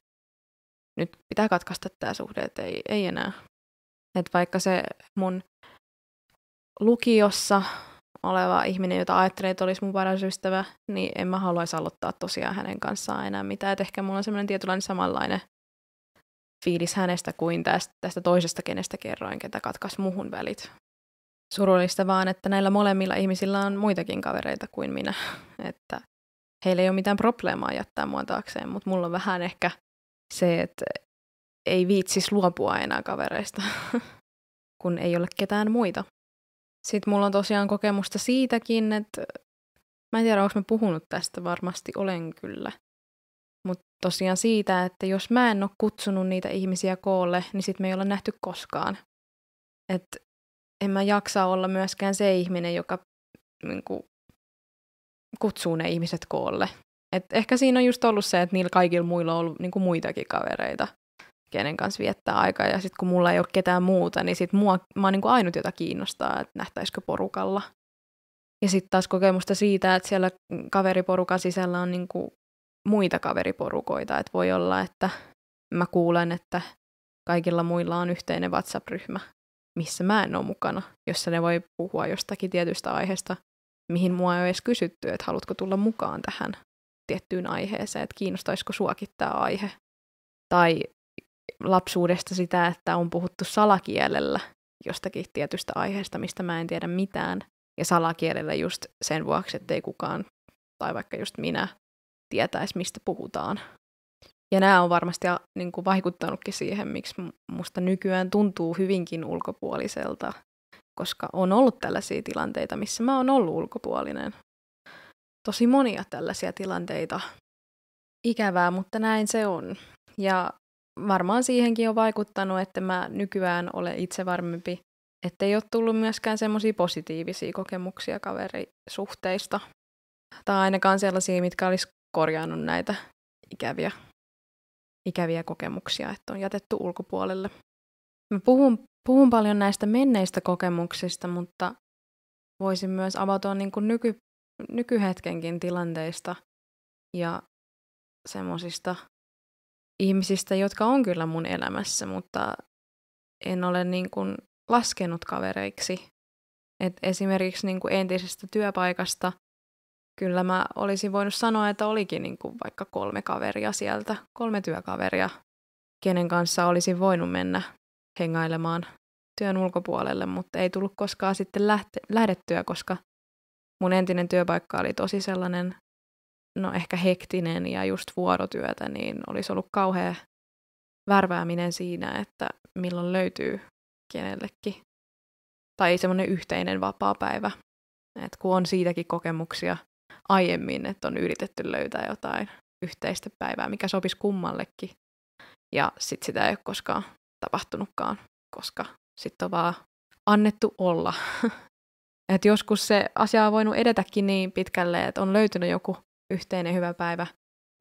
nyt pitää katkaista tämä suhde, että ei, ei enää. Että vaikka se mun lukiossa oleva ihminen, jota ajattelin, että olisi mun paras ystävä, niin en mä haluaisi aloittaa tosiaan hänen kanssaan enää mitään. Et ehkä mulla on semmoinen tietynlainen samanlainen fiilis hänestä kuin tästä, tästä toisesta, kenestä kerroin, ketä katkaisi muhun välit surullista vaan, että näillä molemmilla ihmisillä on muitakin kavereita kuin minä. Että heillä ei ole mitään probleemaa jättää mua taakseen, mutta mulla on vähän ehkä se, että ei viitsis luopua enää kavereista, kun ei ole ketään muita. Sitten mulla on tosiaan kokemusta siitäkin, että mä en tiedä, onko mä puhunut tästä, varmasti olen kyllä. Mutta tosiaan siitä, että jos mä en ole kutsunut niitä ihmisiä koolle, niin sit me ei olla nähty koskaan. Että en mä jaksa olla myöskään se ihminen, joka niin kuin, kutsuu ne ihmiset koolle. Et ehkä siinä on just ollut se, että niillä kaikilla muilla on ollut niin kuin muitakin kavereita, kenen kanssa viettää aikaa. Ja sitten kun mulla ei ole ketään muuta, niin sit mua, mä oon niin kuin ainut, jota kiinnostaa, että nähtäisikö porukalla. Ja sitten taas kokemusta siitä, että siellä kaveriporukan sisällä on niin kuin muita kaveriporukoita. Että voi olla, että mä kuulen, että kaikilla muilla on yhteinen WhatsApp-ryhmä missä mä en ole mukana, jossa ne voi puhua jostakin tietystä aiheesta, mihin mua ei ole edes kysytty, että haluatko tulla mukaan tähän tiettyyn aiheeseen, että kiinnostaisiko suakin tämä aihe. Tai lapsuudesta sitä, että on puhuttu salakielellä jostakin tietystä aiheesta, mistä mä en tiedä mitään. Ja salakielellä just sen vuoksi, ei kukaan, tai vaikka just minä, tietäisi, mistä puhutaan. Ja nämä on varmasti niin kuin vaikuttanutkin siihen, miksi musta nykyään tuntuu hyvinkin ulkopuoliselta, koska on ollut tällaisia tilanteita, missä mä oon ollut ulkopuolinen. Tosi monia tällaisia tilanteita. Ikävää, mutta näin se on. Ja varmaan siihenkin on vaikuttanut, että mä nykyään olen itse varmempi, ettei ole tullut myöskään semmoisia positiivisia kokemuksia kaverisuhteista. Tai ainakaan sellaisia, mitkä olisi korjannut näitä ikäviä ikäviä kokemuksia, että on jätetty ulkopuolelle. Mä puhun, puhun paljon näistä menneistä kokemuksista, mutta voisin myös avautua niin kuin nyky, nykyhetkenkin tilanteista ja semmoisista ihmisistä, jotka on kyllä mun elämässä, mutta en ole niin kuin laskenut kavereiksi. Et esimerkiksi niin kuin entisestä työpaikasta kyllä mä olisin voinut sanoa, että olikin niin kuin vaikka kolme kaveria sieltä, kolme työkaveria, kenen kanssa olisin voinut mennä hengailemaan työn ulkopuolelle, mutta ei tullut koskaan sitten lähte- lähdettyä, koska mun entinen työpaikka oli tosi sellainen, no ehkä hektinen ja just vuorotyötä, niin olisi ollut kauhea värvääminen siinä, että milloin löytyy kenellekin. Tai semmoinen yhteinen vapaa päivä. Et kun on siitäkin kokemuksia – aiemmin, että on yritetty löytää jotain yhteistä päivää, mikä sopisi kummallekin. Ja sitten sitä ei ole koskaan tapahtunutkaan, koska sitten on vaan annettu olla. Et joskus se asia on voinut edetäkin niin pitkälle, että on löytynyt joku yhteinen hyvä päivä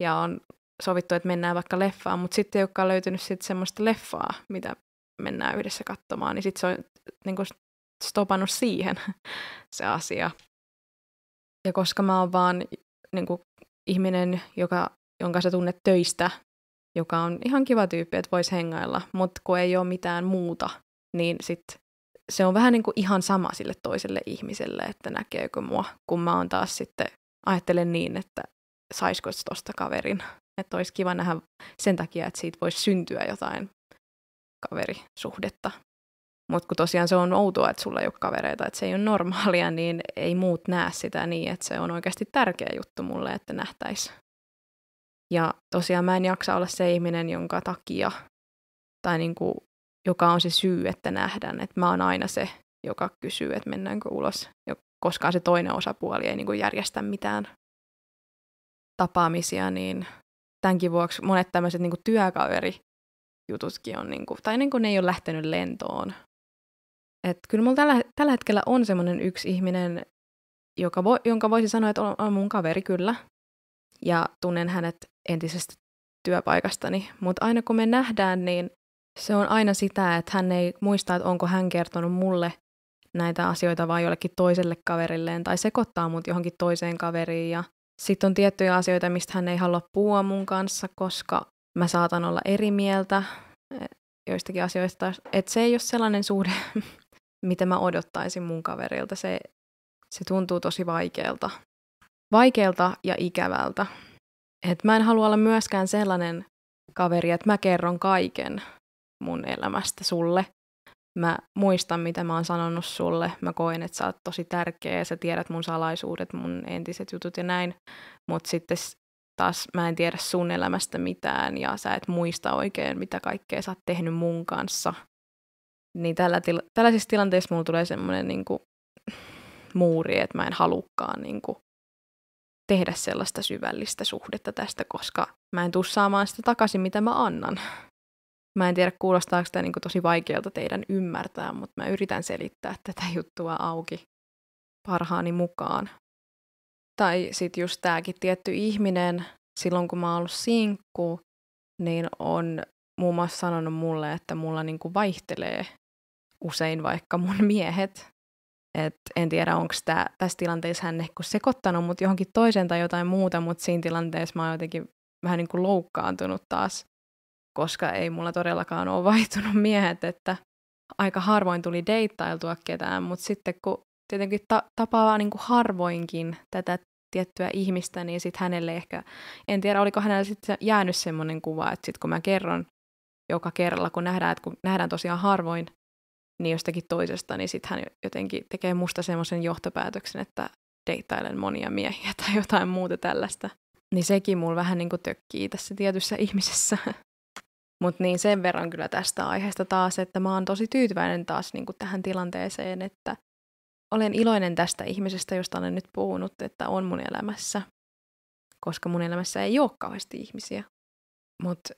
ja on sovittu, että mennään vaikka leffaan, mutta sitten ei olekaan löytynyt sit semmoista leffaa, mitä mennään yhdessä katsomaan, niin sitten se on niin stopannut siihen se asia. Ja koska mä oon vaan niin kuin, ihminen, joka, jonka sä tunnet töistä, joka on ihan kiva tyyppi, että voisi hengailla, mutta kun ei ole mitään muuta, niin sit se on vähän niin kuin ihan sama sille toiselle ihmiselle, että näkeekö mua, kun mä oon taas sitten, ajattelen niin, että saisiko tosta kaverin. Että olisi kiva nähdä sen takia, että siitä voisi syntyä jotain kaverisuhdetta, mutta kun tosiaan se on outoa, että sulla ei ole kavereita, että se ei ole normaalia, niin ei muut näe sitä niin, että se on oikeasti tärkeä juttu mulle, että nähtäisi. Ja tosiaan mä en jaksa olla se ihminen, jonka takia, tai niin kuin, joka on se syy, että nähdään. Että mä oon aina se, joka kysyy, että mennäänkö ulos. Ja koskaan se toinen osapuoli ei niin kuin järjestä mitään tapaamisia, niin tämänkin vuoksi monet tämmöiset niin työkaveri jututkin on, niin kuin, tai niin kuin ne ei ole lähtenyt lentoon, et kyllä mulla tällä, tällä hetkellä on semmoinen yksi ihminen, joka vo, jonka voisi sanoa, että on, on mun kaveri kyllä. Ja tunnen hänet entisestä työpaikastani. Mutta aina kun me nähdään, niin se on aina sitä, että hän ei muista, että onko hän kertonut mulle näitä asioita vaan jollekin toiselle kaverilleen tai sekoittaa mut johonkin toiseen kaveriin. Ja sitten on tiettyjä asioita, mistä hän ei halua puhua mun kanssa, koska mä saatan olla eri mieltä eh, joistakin asioista. Että se ei ole sellainen suhde, mitä mä odottaisin mun kaverilta, se, se tuntuu tosi vaikealta. Vaikealta ja ikävältä. Et mä en halua olla myöskään sellainen kaveri, että mä kerron kaiken mun elämästä sulle. Mä muistan, mitä mä oon sanonut sulle. Mä koen, että sä oot tosi tärkeä, sä tiedät mun salaisuudet, mun entiset jutut ja näin. Mutta sitten taas mä en tiedä sun elämästä mitään ja sä et muista oikein, mitä kaikkea sä oot tehnyt mun kanssa – niin tällä til- tällaisissa tilanteissa mulla tulee semmoinen niin muuri, että mä en halukkaan niin kuin, tehdä sellaista syvällistä suhdetta tästä, koska mä en tuu saamaan sitä takaisin, mitä mä annan. Mä en tiedä, kuulostaako sitä niin tosi vaikealta teidän ymmärtää, mutta mä yritän selittää tätä juttua auki parhaani mukaan. Tai sitten just tämäkin tietty ihminen, silloin kun mä oon ollut sinkku, niin on muun muassa sanonut mulle, että mulla niin kuin vaihtelee usein vaikka mun miehet. Et en tiedä, onko tässä tilanteessa hän ehkä sekoittanut mut johonkin toiseen tai jotain muuta, mutta siinä tilanteessa mä oon jotenkin vähän niin kuin loukkaantunut taas, koska ei mulla todellakaan ole vaihtunut miehet, että aika harvoin tuli deittailtua ketään, mutta sitten kun tietenkin ta- tapaa niin kuin harvoinkin tätä tiettyä ihmistä, niin sitten hänelle ehkä, en tiedä oliko hänellä sitten jäänyt semmoinen kuva, että sitten kun mä kerron joka kerralla, kun nähdään, että kun nähdään tosiaan harvoin, niin jostakin toisesta, niin sitten hän jotenkin tekee musta semmoisen johtopäätöksen, että deittailen monia miehiä tai jotain muuta tällaista. Niin sekin mulla vähän niin kuin tökkii tässä tietyssä ihmisessä. Mutta niin sen verran kyllä tästä aiheesta taas, että mä oon tosi tyytyväinen taas niin kuin tähän tilanteeseen, että olen iloinen tästä ihmisestä, josta olen nyt puhunut, että on mun elämässä, koska mun elämässä ei ole kauheasti ihmisiä. Mutta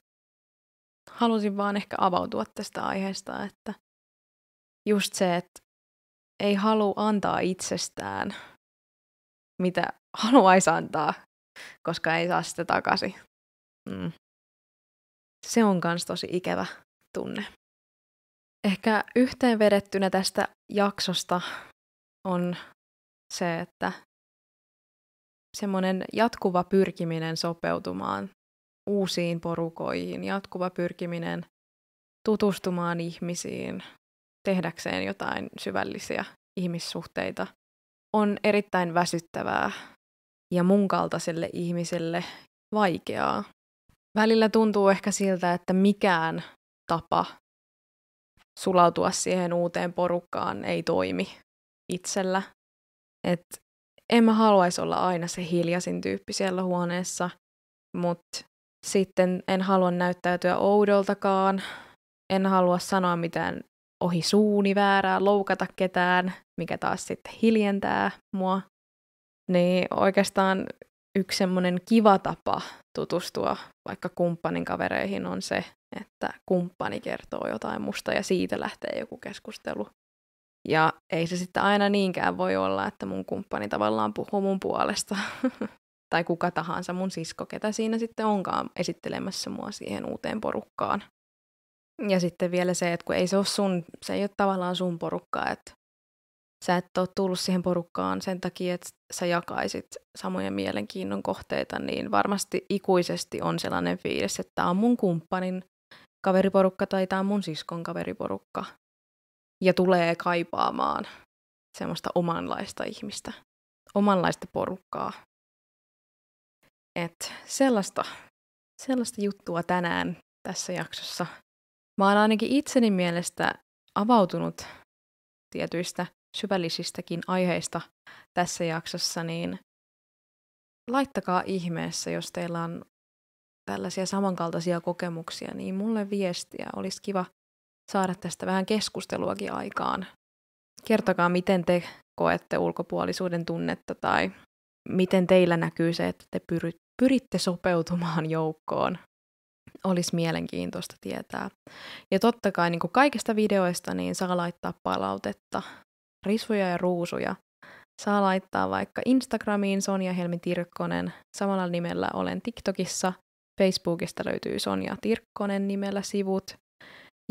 halusin vaan ehkä avautua tästä aiheesta, että just se, että ei halua antaa itsestään, mitä haluaisi antaa, koska ei saa sitä takaisin. Mm. Se on myös tosi ikävä tunne. Ehkä yhteenvedettynä tästä jaksosta on se, että semmoinen jatkuva pyrkiminen sopeutumaan uusiin porukoihin, jatkuva pyrkiminen tutustumaan ihmisiin, tehdäkseen jotain syvällisiä ihmissuhteita, on erittäin väsyttävää ja mun kaltaiselle ihmiselle vaikeaa. Välillä tuntuu ehkä siltä, että mikään tapa sulautua siihen uuteen porukkaan ei toimi itsellä. Et en mä haluaisi olla aina se hiljaisin tyyppi siellä huoneessa, mutta sitten en halua näyttäytyä oudoltakaan, en halua sanoa mitään ohi suuni väärää, loukata ketään, mikä taas sitten hiljentää mua. Niin oikeastaan yksi semmoinen kiva tapa tutustua vaikka kumppanin kavereihin on se, että kumppani kertoo jotain musta ja siitä lähtee joku keskustelu. Ja ei se sitten aina niinkään voi olla, että mun kumppani tavallaan puhuu mun puolesta. tai kuka tahansa mun sisko, ketä siinä sitten onkaan esittelemässä mua siihen uuteen porukkaan. Ja sitten vielä se, että kun ei se ole sun, se ei ole tavallaan sun porukkaa, että sä et ole tullut siihen porukkaan sen takia, että sä jakaisit samoja mielenkiinnon kohteita, niin varmasti ikuisesti on sellainen fiilis, että tämä on mun kumppanin kaveriporukka tai tämä on mun siskon kaveriporukka. Ja tulee kaipaamaan semmoista omanlaista ihmistä, omanlaista porukkaa. että sellaista, sellaista juttua tänään tässä jaksossa Mä oon ainakin itseni mielestä avautunut tietyistä syvällisistäkin aiheista tässä jaksossa, niin laittakaa ihmeessä, jos teillä on tällaisia samankaltaisia kokemuksia, niin mulle viestiä. Olisi kiva saada tästä vähän keskusteluakin aikaan. Kertokaa, miten te koette ulkopuolisuuden tunnetta tai miten teillä näkyy se, että te pyritte sopeutumaan joukkoon olisi mielenkiintoista tietää. Ja totta kai niin kuin kaikista videoista niin saa laittaa palautetta, risuja ja ruusuja. Saa laittaa vaikka Instagramiin Sonja Helmi Tirkkonen. Samalla nimellä olen TikTokissa. Facebookista löytyy Sonja Tirkkonen nimellä sivut.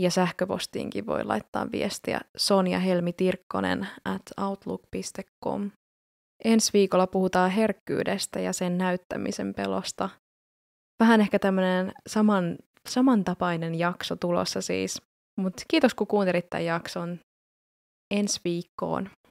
Ja sähköpostiinkin voi laittaa viestiä Tirkkonen at outlook.com. Ensi viikolla puhutaan herkkyydestä ja sen näyttämisen pelosta – vähän ehkä tämmöinen saman, samantapainen jakso tulossa siis. Mutta kiitos kun kuuntelit tämän jakson. Ensi viikkoon.